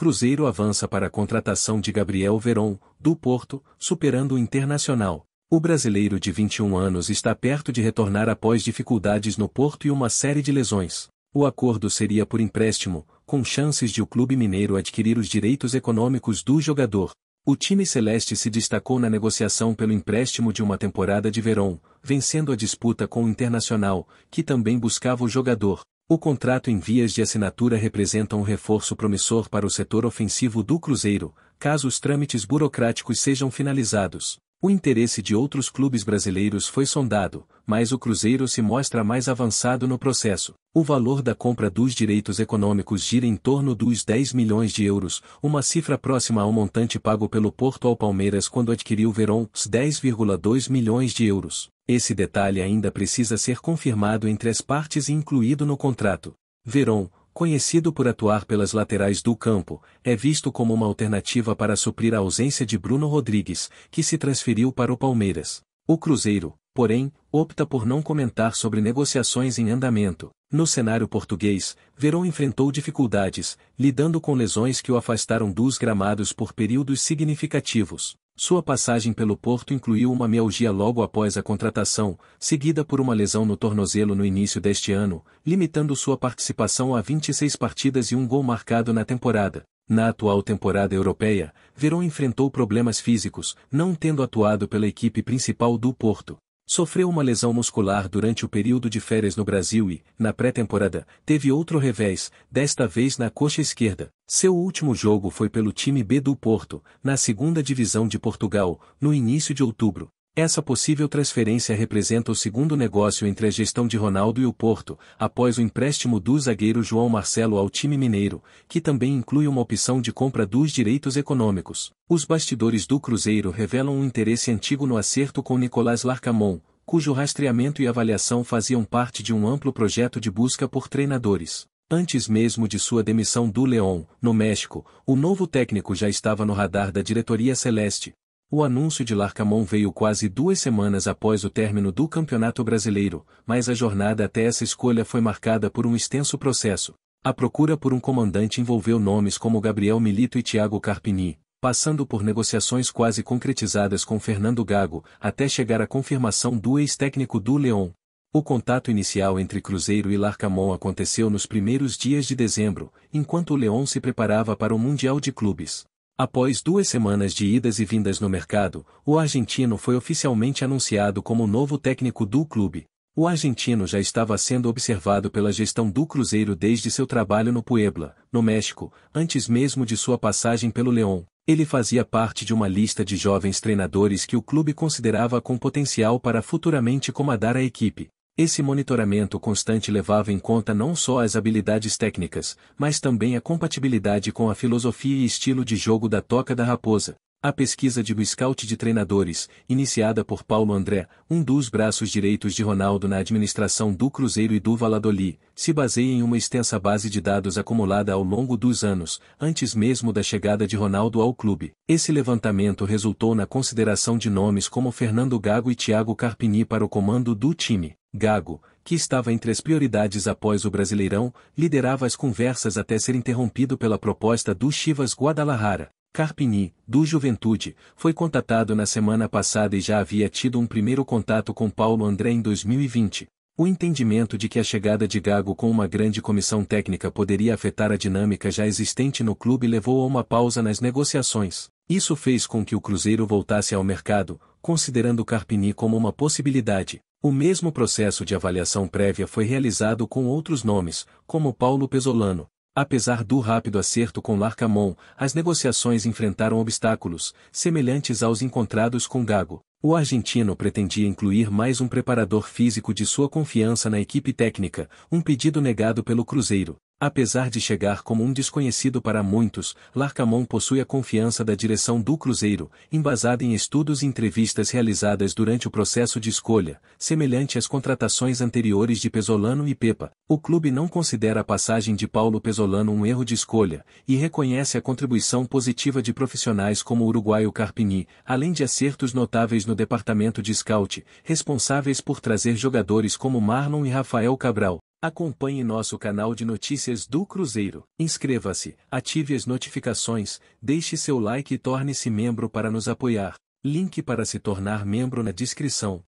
Cruzeiro avança para a contratação de Gabriel Veron, do Porto, superando o Internacional. O brasileiro de 21 anos está perto de retornar após dificuldades no Porto e uma série de lesões. O acordo seria por empréstimo, com chances de o clube mineiro adquirir os direitos econômicos do jogador. O time celeste se destacou na negociação pelo empréstimo de uma temporada de Verón, vencendo a disputa com o Internacional, que também buscava o jogador. O contrato em vias de assinatura representa um reforço promissor para o setor ofensivo do Cruzeiro, caso os trâmites burocráticos sejam finalizados. O interesse de outros clubes brasileiros foi sondado, mas o Cruzeiro se mostra mais avançado no processo. O valor da compra dos direitos econômicos gira em torno dos 10 milhões de euros, uma cifra próxima ao montante pago pelo Porto ao Palmeiras quando adquiriu Verón, 10,2 milhões de euros. Esse detalhe ainda precisa ser confirmado entre as partes e incluído no contrato. Veron, conhecido por atuar pelas laterais do campo, é visto como uma alternativa para suprir a ausência de Bruno Rodrigues, que se transferiu para o Palmeiras. O Cruzeiro, porém, opta por não comentar sobre negociações em andamento. No cenário português, Verón enfrentou dificuldades, lidando com lesões que o afastaram dos gramados por períodos significativos. Sua passagem pelo Porto incluiu uma mialgia logo após a contratação, seguida por uma lesão no tornozelo no início deste ano, limitando sua participação a 26 partidas e um gol marcado na temporada. Na atual temporada europeia, Verón enfrentou problemas físicos, não tendo atuado pela equipe principal do Porto. Sofreu uma lesão muscular durante o período de férias no Brasil e, na pré-temporada, teve outro revés, desta vez na coxa esquerda. Seu último jogo foi pelo time B do Porto, na segunda divisão de Portugal, no início de outubro. Essa possível transferência representa o segundo negócio entre a gestão de Ronaldo e o Porto, após o empréstimo do zagueiro João Marcelo ao time mineiro, que também inclui uma opção de compra dos direitos econômicos. Os bastidores do Cruzeiro revelam um interesse antigo no acerto com Nicolás Larcamon, cujo rastreamento e avaliação faziam parte de um amplo projeto de busca por treinadores. Antes mesmo de sua demissão do León, no México, o novo técnico já estava no radar da diretoria celeste, o anúncio de Larcamon veio quase duas semanas após o término do Campeonato Brasileiro, mas a jornada até essa escolha foi marcada por um extenso processo. A procura por um comandante envolveu nomes como Gabriel Milito e Thiago Carpini, passando por negociações quase concretizadas com Fernando Gago, até chegar à confirmação do ex-técnico do Leão. O contato inicial entre Cruzeiro e Larcamon aconteceu nos primeiros dias de dezembro, enquanto o Leão se preparava para o Mundial de Clubes. Após duas semanas de idas e vindas no mercado, o argentino foi oficialmente anunciado como novo técnico do clube. O argentino já estava sendo observado pela gestão do Cruzeiro desde seu trabalho no Puebla, no México, antes mesmo de sua passagem pelo León. Ele fazia parte de uma lista de jovens treinadores que o clube considerava com potencial para futuramente comandar a equipe. Esse monitoramento constante levava em conta não só as habilidades técnicas, mas também a compatibilidade com a filosofia e estilo de jogo da Toca da Raposa. A pesquisa de scout de treinadores, iniciada por Paulo André, um dos braços direitos de Ronaldo na administração do Cruzeiro e do Valladolid, se baseia em uma extensa base de dados acumulada ao longo dos anos, antes mesmo da chegada de Ronaldo ao clube. Esse levantamento resultou na consideração de nomes como Fernando Gago e Thiago Carpini para o comando do time. Gago, que estava entre as prioridades após o Brasileirão, liderava as conversas até ser interrompido pela proposta do Chivas Guadalajara. Carpini, do Juventude, foi contatado na semana passada e já havia tido um primeiro contato com Paulo André em 2020. O entendimento de que a chegada de Gago com uma grande comissão técnica poderia afetar a dinâmica já existente no clube levou a uma pausa nas negociações. Isso fez com que o Cruzeiro voltasse ao mercado, considerando Carpini como uma possibilidade. O mesmo processo de avaliação prévia foi realizado com outros nomes, como Paulo Pesolano, Apesar do rápido acerto com Larcamon, as negociações enfrentaram obstáculos, semelhantes aos encontrados com Gago. O argentino pretendia incluir mais um preparador físico de sua confiança na equipe técnica, um pedido negado pelo Cruzeiro. Apesar de chegar como um desconhecido para muitos, Larcamon possui a confiança da direção do Cruzeiro, embasada em estudos e entrevistas realizadas durante o processo de escolha, semelhante às contratações anteriores de Pesolano e Pepa. O clube não considera a passagem de Paulo Pesolano um erro de escolha, e reconhece a contribuição positiva de profissionais como o uruguaio Carpini, além de acertos notáveis no departamento de scout, responsáveis por trazer jogadores como Marlon e Rafael Cabral, Acompanhe nosso canal de notícias do Cruzeiro. Inscreva-se, ative as notificações, deixe seu like e torne-se membro para nos apoiar. Link para se tornar membro na descrição.